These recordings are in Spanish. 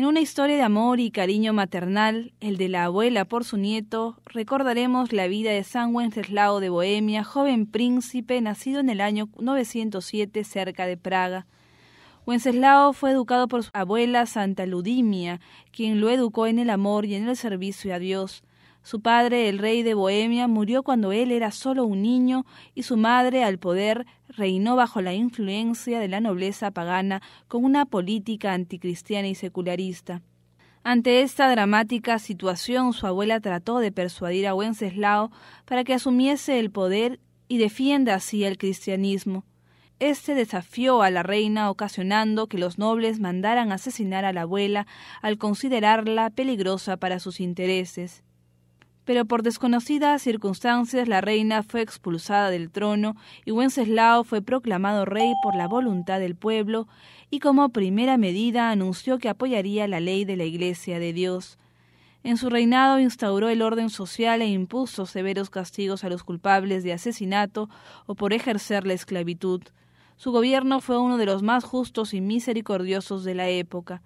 En una historia de amor y cariño maternal, el de la abuela por su nieto, recordaremos la vida de San Wenceslao de Bohemia, joven príncipe nacido en el año 907 cerca de Praga. Wenceslao fue educado por su abuela Santa Ludimia, quien lo educó en el amor y en el servicio a Dios. Su padre, el rey de Bohemia, murió cuando él era solo un niño y su madre, al poder, reinó bajo la influencia de la nobleza pagana con una política anticristiana y secularista. Ante esta dramática situación, su abuela trató de persuadir a Wenceslao para que asumiese el poder y defienda así el cristianismo. Este desafió a la reina, ocasionando que los nobles mandaran asesinar a la abuela al considerarla peligrosa para sus intereses pero por desconocidas circunstancias la reina fue expulsada del trono y Wenceslao fue proclamado rey por la voluntad del pueblo y como primera medida anunció que apoyaría la ley de la Iglesia de Dios. En su reinado instauró el orden social e impuso severos castigos a los culpables de asesinato o por ejercer la esclavitud. Su gobierno fue uno de los más justos y misericordiosos de la época.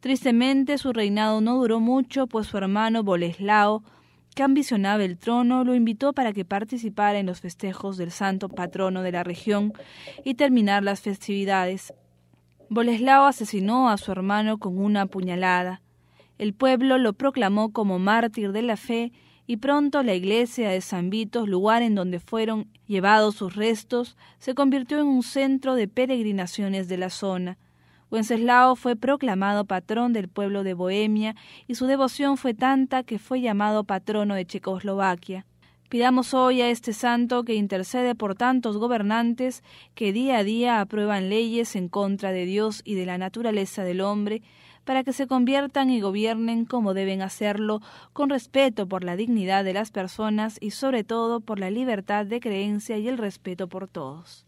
Tristemente su reinado no duró mucho, pues su hermano Boleslao que ambicionaba el trono, lo invitó para que participara en los festejos del santo patrono de la región y terminar las festividades. Boleslao asesinó a su hermano con una puñalada. El pueblo lo proclamó como mártir de la fe y pronto la iglesia de San Vito, lugar en donde fueron llevados sus restos, se convirtió en un centro de peregrinaciones de la zona. Wenceslao fue proclamado patrón del pueblo de Bohemia y su devoción fue tanta que fue llamado patrono de Checoslovaquia. Pidamos hoy a este santo que intercede por tantos gobernantes que día a día aprueban leyes en contra de Dios y de la naturaleza del hombre, para que se conviertan y gobiernen como deben hacerlo, con respeto por la dignidad de las personas y sobre todo por la libertad de creencia y el respeto por todos.